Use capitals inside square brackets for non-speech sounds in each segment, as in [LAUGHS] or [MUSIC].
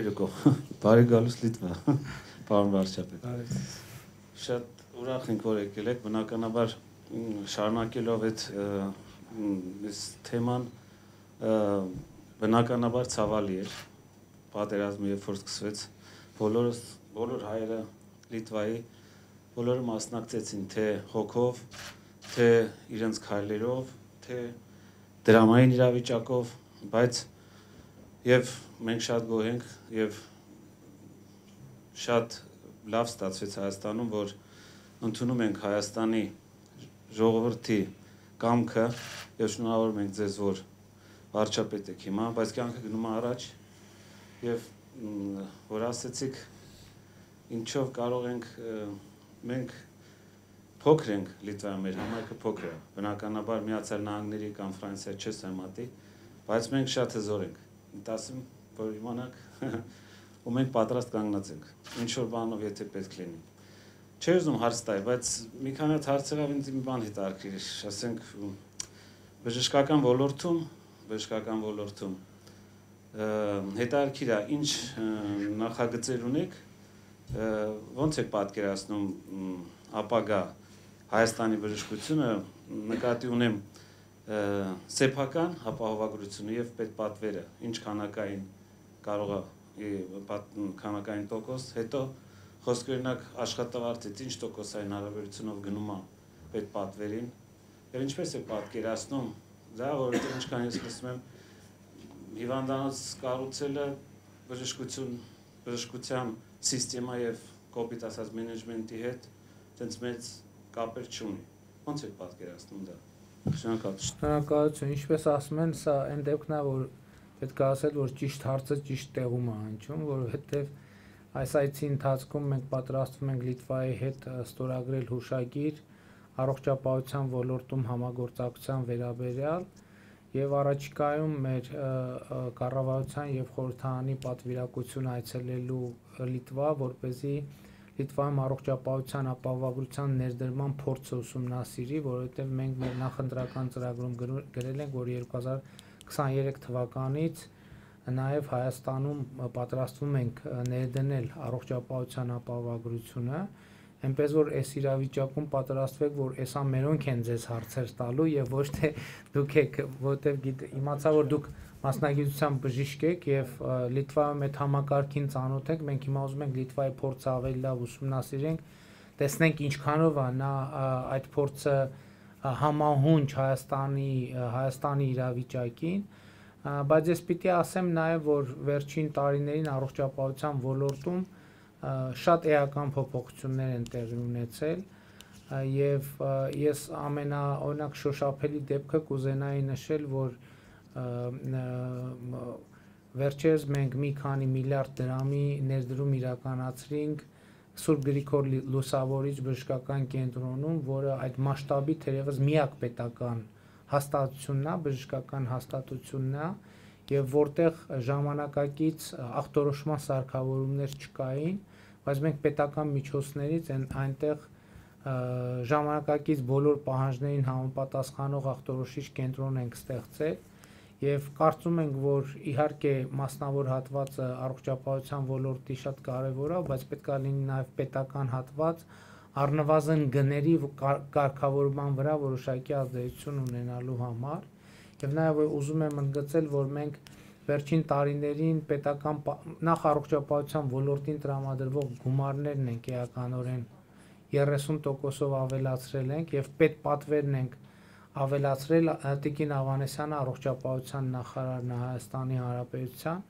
Երեկո։ Բարի գալուս Լիտվա։ Պարոն վարչապետ։ Շատ ուրախ ենք, որ եկել եք։ Բնականաբար շարունակելով այդ այս թեման բնականաբար ցավալի էր պատերազմը, երբ որ սկսվեց, բոլորս բոլոր հայերը Լիտվայի բոլորը մասնակցեցին թե հոգով, թե իրենց քայլերով, թե դրամային իրավիճակով, բայց Եվ մենք շատ գոհ ենք եւ շատ լավ ստացվեց Հայաստանում, որ ընդունում ենք Հայաստանի ժողովրդի կամքը եւ շնորհավորում ենք ձեզ, որ վարչապետ եք հիմա, բայց կյանքը գնում է առաջ եւ որ ասեցիք ինչով կարող ենք մենք փոքր ենք Լիտվայում, մեր համայնքը փոքր է։ Բնականաբար Միացյալ Նահանգների կամ Ֆրանսիա չես համատի, բայց մենք շատ հզոր ենք դասում որ իմանանք [LAUGHS] ու մենք պատրաստ կանգնած ենք ինչ որ բանով եթե պետք լինի չէի ուզում հարց տալ բայց մի քանի հատ հարց եղավ ինձ մի բան հետաքրքիր ասենք բժշկական ոլորտում բժշկական ոլորտում հետաքրքիր է ինչ նախագծեր ունեք ո՞նց եք պատկերացնում ապագա Հայաստանի բժշկությունը նկատի ունեմ սեփական հապահովագրությունը եւ պետպատվերը ինչ քանակային կարող է քանակային տոկոս հետո խոսք օրինակ աշխատավարձից ինչ տոկոսային հարաբերությունով գնում է պետպատվերին եւ ինչպես է պատկերացնում դա որովհետեւ ինչքան ես լսում եմ հիվանդանոց կառուցելը բժշկություն բժշկության համակարգը եւ կոպիտ ասած մենեջմենտի հետ տենց մեծ կապեր չունի ոնց է պատկերացնում դա Շնորհակալություն։ Շնորհակալություն։ Ինչպես ասում են, սա այն դեպքն է, որ պետք է ասել, որ ճիշտ հարցը ճիշտ տեղում է հնչում, որովհետև այս այցի ընթացքում մենք պատրաստվում ենք Լիտվայի հետ ստորագրել հուշագիր առողջապահության ոլորտում համագործակցության վերաբերյալ եւ առաջիկայում մեր կառավարության եւ խորհրդարանի պատվիրակություն այցելելու Լիտվա, որ เป զի Լիտվայում առողջապահության ապահովագրության ներդրման փորձը ուսումնասիրի, որովհետև մենք մեր նախընտրական ծրագրում գրել ենք, որ 2023 թվականից նաև Հայաստանում պատրաստվում ենք ներդնել առողջապահության ապահովագրությունը, ապահովագրությունը այնպես որ այս իրավիճակում պատրաստվեք, որ այսա մերոնք են ձեզ հարցեր տալու եւ ոչ թե դուք եք, որտեվ գիտ իմացա որ դուք մասնագիտությամբ բժիշկ եք եւ Լիտվայում այդ համակարգին ծանոթ եք, մենք հիմա ուզում ենք Լիտվայի փորձը ավելի լավ ուսումնասիրենք, տեսնենք ինչքանով է նա այդ փորձը համահունչ Հայաստանի Հայաստանի իրավիճակին, բայց ես պիտի ասեմ նաեւ որ վերջին տարիներին առողջապահության ոլորտում շատ էական փոփոխություններ են տեղի ունեցել եւ ես ամենա օրինակ շոշափելի դեպքը կուզենայի նշել, որ վերջերս մենք մի քանի միլիարդ դրամի ներդրում իրականացրինք Սուրբ Գրիգոր Լուսավորիչ բժշկական կենտրոնում, որը այդ մասշտաբի թերևս միակ պետական հաստատությունն է, բժշկական հաստատությունն է, եւ որտեղ ժամանակակից ախտորոշման սարքավորումներ չկային, բայց մենք պետական միջոցներից այն այնտեղ ժամանակակից բոլոր պահանջներին համապատասխանող ախտորոշիչ կենտրոն ենք ստեղծել եւ կարծում ենք, որ իհարկե մասնավոր հատվածը առողջապահության ոլորտի շատ կարեւոր է, բայց պետքա լինի նաեւ պետական հատված առնվազն գների կարգավորման վրա որոշակի ազդեցություն ունենալու համար եւ նաեւ ուզում եմ ընդգծել, որ մենք վերջին տարիներին պետական նախ առողջապահության ոլորտին տրամադրվող գումարներն ենք էականորեն 30%-ով ավելացրել ենք եւ պետպատվերն ենք ավելացրել Տիկին Ավանեսյանը առողջապահության նախարարն է Հայաստանի Հանրապետության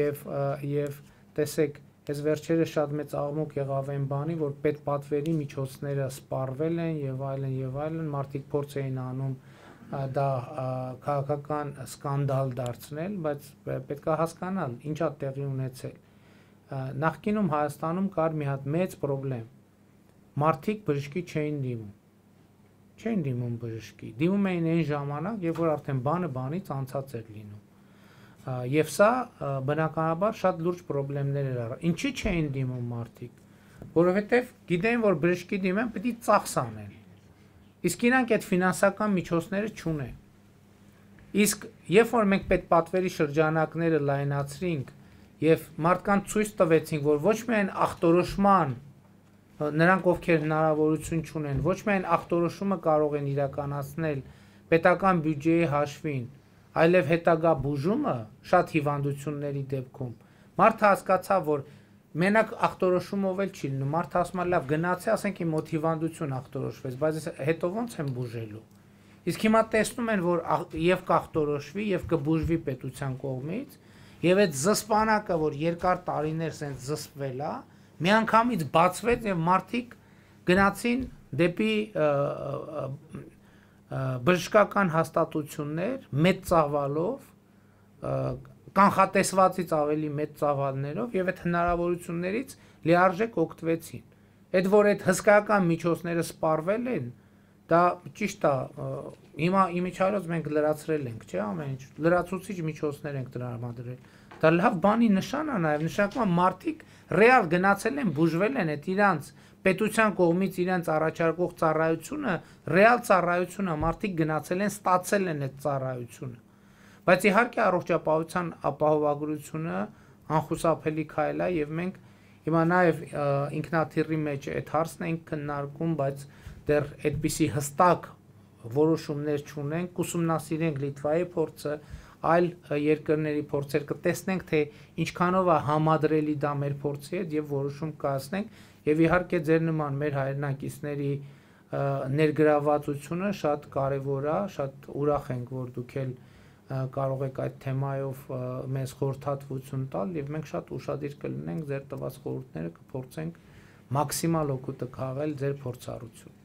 եւ եւ տեսեք այս վերջերը շատ մեծ աղմուկ եղավ այն բանի, որ պետպատվերի միջոցները սպառվել են եւ այլն եւ այլն մարդիկ փորձ էին անում դա քաղաքական սկանդալ դարձնել, բայց պետք է հասկանալ, ինչա տեղի ունեցել։ Նախկինում Հայաստանում կար մի հատ մեծ խնդրեմ։ Մարդիկ բժշկի չէին դիմում։ Չէին դիմում բժշկի։ Դիմում էին այն ժամանակ, երբ որ արդեն բանը բանից անցած էր լինում։ Եվ սա բնականաբար շատ լուրջ խնդիրներ էր առա։ Ինչի չէին դիմում մարդիկ։ Որովհետև գիտեն, որ բժշկի դիմեն պետք է ծախս անեն Իսկ իրանք այդ ֆինանսական միջոցները չունեն։ Իսկ երբ որ մենք պետ պատվերի շրջանակները լայնացրինք եւ մարդկանց ցույց տվեցինք, որ ոչ միայն ախտորոշման նրանք ովքեր հնարավորություն չունեն, ոչ միայն ախտորոշումը կարող են իրականացնել պետական բյուջեի հաշվին, այլև հետագա բուժումը շատ հիվանդությունների դեպքում մարդը հասկացավ, որ մենակ ախտորոշումով էլ չի լինում մարդը ասում է լավ գնացի ասենք իմ մոտիվանդություն ախտորոշվեց բայց հետո ո՞նց եմ բուժելու իսկ հիմա տեսնում են որ եւ կախտորոշվի եւ կբուժվի պետության կողմից եւ այդ զսպանակը որ երկար տարիներ սենց զսպվել է միանգամից բացվեց եւ մարդիկ գնացին դեպի բժշկական հաստատություններ մեծ ծավալով կանխատեսվածից ավելի մեծ ծավալներով եւ այդ հնարավորություններից լիարժեք օգտվեցին։ Այդ որ այդ հսկայական միջոցները սպառվել են, դա ճիշտ է, հիմա իմիջայլոց մենք լրացրել ենք, չէ՞, ամեն ինչ։ Լրացուցիչ միջոցներ ենք տրամադրել։ Դա լավ բանի նշան է նաև, նշանակում է մարդիկ ռեալ գնացել են, բուժվել են այդ իրանց պետության կողմից իրենց առաջարկող ծառայությունը, ռեալ ծառայությունը մարդիկ գնացել են, ստացել են այդ ծառայությունը Բայց իհարկե առողջապահության ապահովագրությունը անխուսափելի քայլ է եւ մենք հիմա նաեւ ինքնաթիռի մեջ այդ հարցն ենք քննարկում, բայց դեռ այդպիսի հստակ որոշումներ չունենք, կուսումնասիրենք Լիտվայի փորձը, այլ երկրների փորձեր կտեսնենք, թե ինչքանով է համադրելի դա մեր փորձի հետ եւ որոշում կայացնենք եւ իհարկե ձեր նման մեր հայրենակիցների ներգրավվածությունը շատ կարեւոր է, շատ ուրախ ենք, որ դուք ել կարող եք այդ թեմայով մեզ խորհրդատվություն տալ եւ մենք շատ ուշադիր կլինենք ձեր տված խորհուրդները կփորձենք մաքսիմալ օգուտը քաղել ձեր փորձառություն